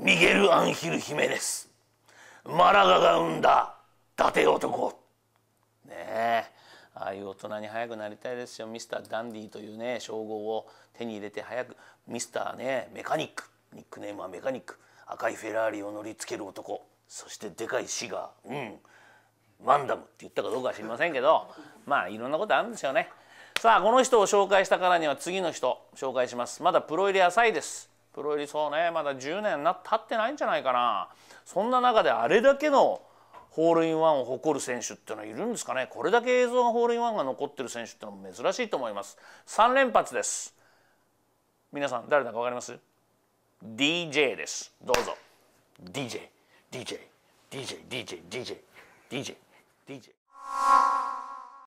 ミゲル・アンヒル・ヒメネスマラガが生んだ伊達男ねえああいう大人に早くなりたいですよミスター・ダンディというね称号を手に入れて早くミスターねメカニックニックネームはメカニック赤いフェラーリを乗りつける男そしてでかいシガーうんマンダムって言ったかどうかは知りませんけどまあいろんなことあるんですよねさあこの人を紹介したからには次の人紹介しますまだプロ入り浅いですプロ入りそうねまだ10年な経ってないんじゃないかなそんな中であれだけのホールインワンを誇る選手っていうのはいるんですかねこれだけ映像がホールインワンが残ってる選手ってのも珍しいと思います3連発です皆さん誰だか分かります DJ ですどうぞ DJDJDJDJDJDJDJ